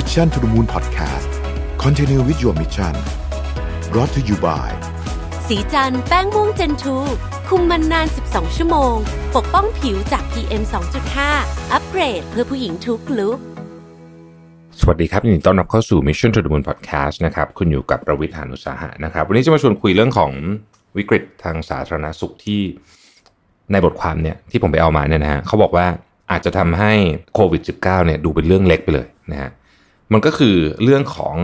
Mission to the Moon Podcast Continue with your mission brought t ่ you by สีจันแป้งม่วงเจนทูคุมมันนาน 12 ชั่วโมง ปกป้องผิวจาก PM 2.5 อัปเกรดเพื่อผู้หญิงทุกลุกสวัสดีครับยินดีต้อนรับเข้าสู่ Mission to the Moon Podcast นะครับ คุณอยู่กับประวิทยานุสาหะนะครับ วันนี้จะมาชวนคุยเรื่องของวิกฤตทางสาธารณสุขที่ในบทความเนี่ยที่ผมไปเอามาเนี่ยนะฮะเขาบอกว่าอาจจะทำให้โควิด -19 เนี่ยดูเป็นเรื่องเล็กไปเลยนะฮะมันก็คือเรื่องของ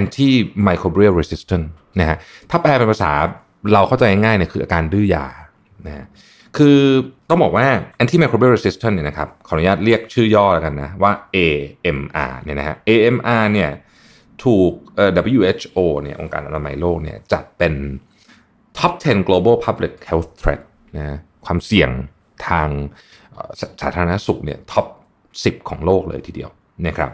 anti microbial resistance นะฮะถ้าแปลเป็นภาษาเราเข้าใจง่ายเนี่ยคืออาการดื้อยานะฮะคือต้องบอกว่า anti microbial resistance เนี่ยนะครับขออนุญาตเรียกชื่อย่อแล้วกันนะว่า AMR เนี่ยนะฮะ AMR เนี่ยถูก WHO เนี่ยองค์การอนามัยโลกเนี่ยจัดเป็น top 10 global public health threat นะความเสี่ยงทางสาธารณสุขเนี่ยท็อป10 ของโลกเลยทีเดียวนะครับ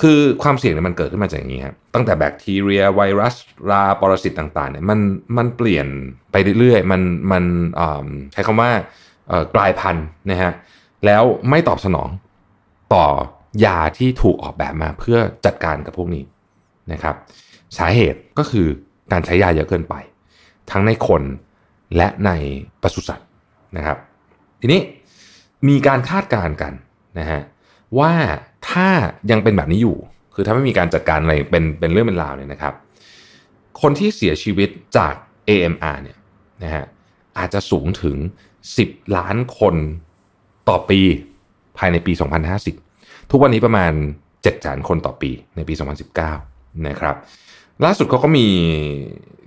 คือความเสี่ยงเนี่ยมันเกิดขึ้นมาจากอย่างนี้ครับตั้งแต่แบคทีเรียไวรัส รา ปรสิตต่างๆเนี่ยมันมันเปลี่ยนไปเรื่อยๆ มันมันใช้คำว่ากลายพันธุ์นะฮะแล้วไม่ตอบสนองต่อยาที่ถูกออกแบบมาเพื่อจัดการกับพวกนี้นะครับ สาเหตุก็คือการใช้ยาเยอะเกินไป ทั้งในคนและในปศุสัตว์นะครับ ทีนี้มีการคาดการณ์กันนะฮะว่าถ้ายังเป็นแบบนี้อยู่ คือถ้าไม่มีการจัดการอะไรเป็นเป็นเรื่องเป็นราวเนี่ยนะครับ คนที่เสียชีวิตจาก AMR เนี่ยนะฮะอาจจะสูงถึง 10 ล้านคนต่อปีภายในปี 2050 ทุกวันนี้ประมาณ7แสนคนต่อปีในปี 2019นะครับล่าสุดเขาก็มี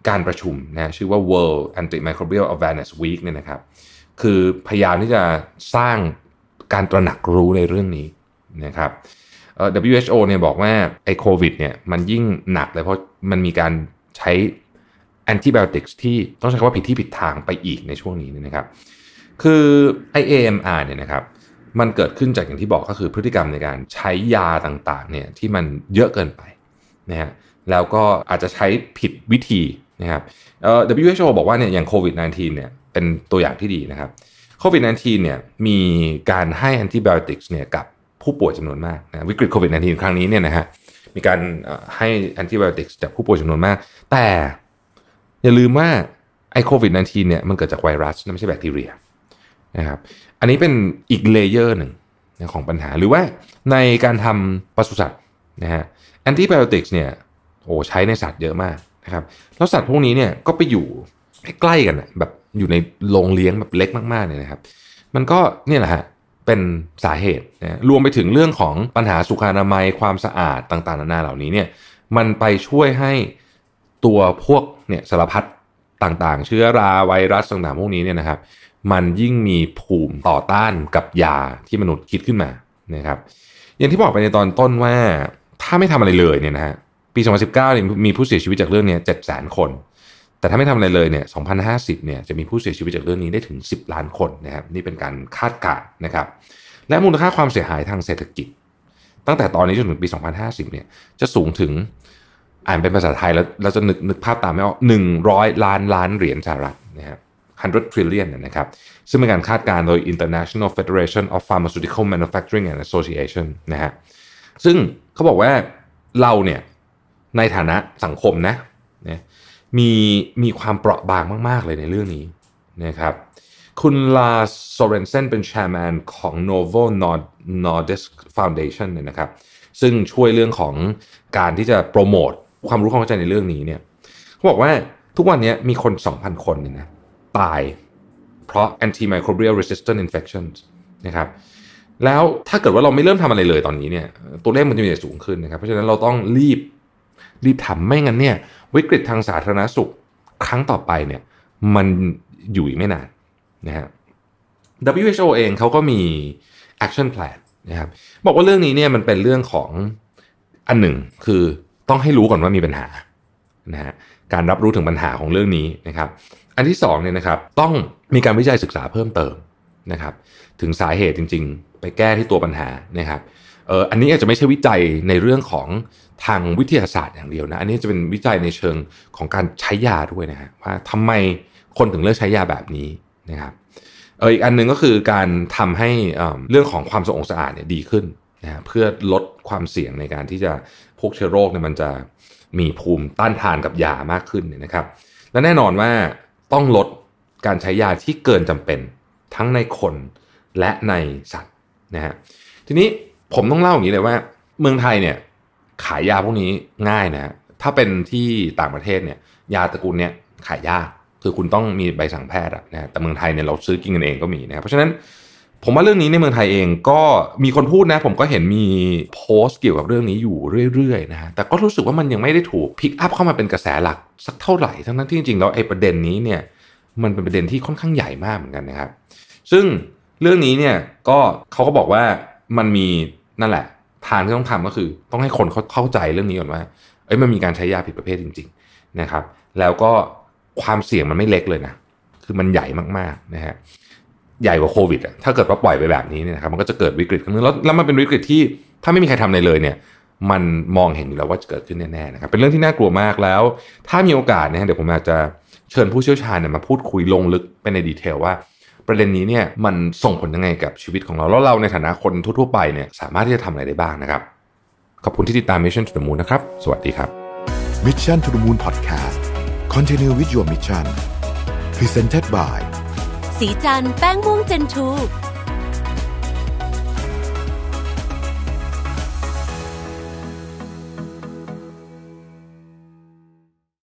การประชุมนะชื่อว่า World Antimicrobial Awareness Week เนี่ยนะครับคือพยายามที่จะสร้างการตระหนักรู้ในเรื่องนี้นะครับ WHO เนี่ยบอกว่าไอ้โควิดเนี่ยมันยิ่งหนักเลยเพราะมันมีการใช้แอนติบิอติกที่ต้องใช้คำว่าผิดที่ผิดทางไปอีกในช่วงนี้นะครับคือไอ AMR เนี่ยนะครับมันเกิดขึ้นจากอย่างที่บอกก็คือพฤติกรรมในการใช้ยาต่างๆเนี่ยที่มันเยอะเกินไปนะฮะแล้วก็อาจจะใช้ผิดวิธีนะครับ WHO บอกว่าเนี่ยอย่างโควิด -19 เนี่ยเป็นตัวอย่างที่ดีนะครับโควิด -19 เนี่ยมีการให้แอนติบิอติกเนี่ยกับผู้ป่วยจำนวนมากนะวิกฤตโควิด -19 ครั้งนี้เนี่ยนะฮะมีการให้แอนติไบโอติกจากผู้ป่วยจำนวนมาก แต่อย่าลืมว่าไอโควิด -19 เนี่ยมันเกิดจากไวรัสไม่ใช่แบคทีเรียนะครับ อันนี้เป็นอีกเลเยอร์หนึ่งของปัญหาหรือว่าในการทำปศุสัตว์นะฮะแอนติไบโอติกเนี่ยโอ้ใช้ในสัตว์เยอะมากนะครับแล้วสัตว์พวกนี้เนี่ยก็ไปอยู่ใกล้กันแบบอยู่ในโรงเลี้ยงแบบเล็กมากๆเนี่ยนะครับ มันก็เนี่ยแหละฮะเป็นสาเหตุนะรวมไปถึงเรื่องของปัญหาสุขอนามัยความสะอาดต่างๆนานาเหล่านี้เนี่ยมันไปช่วยให้ตัวพวกเนี่ยสารพัดต่างๆ เชื้อราไวรัสต่างๆพวกนี้เนี่ยนะครับ มันยิ่งมีภูมิต่อต้านกับยาที่มนุษย์คิดขึ้นมานะครับ อย่างที่บอกไปในตอนต้นว่าถ้าไม่ทำอะไรเลยเนี่ยนะฮะปี 2019นมีผู้เสียชีวิตจากเรื่องนี้7็ดแสนคนแต่ถ้าไม่ทำอะไรเลยเนี่ย2050เนี่ยจะมีผู้เสียชีวิตจากเรื่องนี้ได้ถึง 10 ล้านคนนะครับนี่เป็นการคาดการณ์นะครับ และมูลค่าความเสียหายทางเศรษฐกิจ ตั้งแต่ตอนนี้จนถึงปี 2050เนี่ยจะสูงถึงอ่านเป็นภาษาไทย แล้วเราจะนึกนึกภาพตามไม่ออก 100 ล้านล้านเหรียญสหรัฐนะครับ100 trillion นะครับซึ่งเป็นการคาดการณ์โดย International Federation of Pharmaceutical Manufacturing and Association นะฮะซึ่งเขาบอกว่าเราเนี่ยในฐานะสังคมนะเนี่ยมีมีความเปราะบางมากๆเลยในเรื่องนี้นะครับคุณลาโซเรนเซนเป็นแชร์แมนของ Novo Nordisk Foundation เนี่ยนะครับซึ่งช่วยเรื่องของการที่จะโปรโมทความรู้ความเข้าใจในเรื่องนี้เนี่ยเขาบอกว่าทุกวันนี้มีคน 2,000 คนเนี่ยนะตายเพราะ antimicrobial resistant infections นะครับแล้วถ้าเกิดว่าเราไม่เริ่มทำอะไรเลยตอนนี้เนี่ยตัวเลขมันจะมีแต่สูงขึ้นนะครับเพราะฉะนั้นเราต้องรีบรีบทำไม่งั้นเนี่ยวิกฤตทางสาธารณสุขครั้งต่อไปเนี่ยมันอยู่อีกไม่นานนะฮะ WHO เองเขาก็มี action plan นะครับบอกว่าเรื่องนี้เนี่ยมันเป็นเรื่องของอันหนึ่ง คือต้องให้รู้ก่อนว่ามีปัญหานะฮะการรับรู้ถึงปัญหาของเรื่องนี้นะครับ อันที่2เนี่ยนะครับต้องมีการวิจัยศึกษาเพิ่มเติมนะครับ ถึงสาเหตุจริงๆ ไปแก้ที่ตัวปัญหานะครับเอออันนี้อาจจะไม่ใช่วิจัยในเรื่องของทางวิทยาศาสตร์อย่างเดียวนะ อันนี้จะเป็นวิจัยในเชิงของการใช้ยาด้วยนะฮะว่าทำไมคนถึงเลือกใช้ยาแบบนี้นะครับเอออีกอันหนึ่งก็คือการทำให้เรื่องของความสะอสะอาดเนี่ยดีขึ้นนะะเพื่อลดความเสี่ยงในการที่จะพวกเชื้อโรคเนี่ยมันจะมีภูมิต้านทานกับยามากขึ้นเนี่ยนะครับ และแน่นอนว่าต้องลดการใช้ยาที่เกินจำเป็นทั้งในคนและในสัตว์นะฮะทีนี้ผมต้องเล่าอย่างนี้เลยว่าเมืองไทยเนี่ยขายยาพวกนี้ง่ายนะถ้าเป็นที่ต่างประเทศเนี่ยยาตระกูลเนี่ยขายยากคือคุณต้องมีใบสั่งแพทย์นะแต่เมืองไทยเนี่ยเราซื้อกินกันเองก็มีนะครับเพราะฉะนั้นผมว่าเรื่องนี้ในเมืองไทยเองก็มีคนพูดนะผมก็เห็นมีโพสต์เกี่ยวกับเรื่องนี้อยู่เรื่อยๆนะแต่ก็รู้สึกว่ามันยังไม่ได้ถูกพิกอัพเข้ามาเป็นกระแสหลักสักเท่าไหร่ทั้งนั้นที่จริงๆแล้วไอ้ประเด็นนี้เนี่ยมันเป็นประเด็นที่ค่อนข้างใหญ่มากเหมือนกันนะครับซึ่งเรื่องนี้เนี่ยก็เขาก็บอกว่ามันมีนั่นแหละทางที่ต้องทำก็คือ ต้องให้คนเขาเข้าใจเรื่องนี้ก่อนว่า เอ้ย มันมีการใช้ยาผิดประเภทจริงๆ นะครับ แล้วก็ความเสี่ยงมันไม่เล็กเลยนะ คือมันใหญ่มากๆ นะฮะ ใหญ่กว่าโควิดอ่ะ ถ้าเกิดว่าปล่อยไปแบบนี้เนี่ยนะครับ มันก็จะเกิดวิกฤตขึ้น แล้วแล้วมันเป็นวิกฤตที่ถ้าไม่มีใครทำอะไรเลยเนี่ย มันมองเห็นอยู่แล้วว่าจะเกิดขึ้นแน่ๆ นะครับ เป็นเรื่องที่น่ากลัวมาก แล้วถ้ามีโอกาสเนี่ยเดี๋ยวผมอาจจะเชิญผู้เชี่ยวชาญเนี่ยมาพูดคุยลงลึกไปในดีเทลว่าประเด็นนี้เนี่ยมันส่งผลยังไงกับชีวิตของเราแล้วเราในฐานะคนทั่วๆไปเนี่ยสามารถที่จะทำอะไรได้บ้างนะครับ ขอบคุณที่ติดตาม Mission to the Moon นะครับ สวัสดีครับ Mission to the Moon Podcast Continue with your mission Presented by สีจันแป้งม่วงเจนทู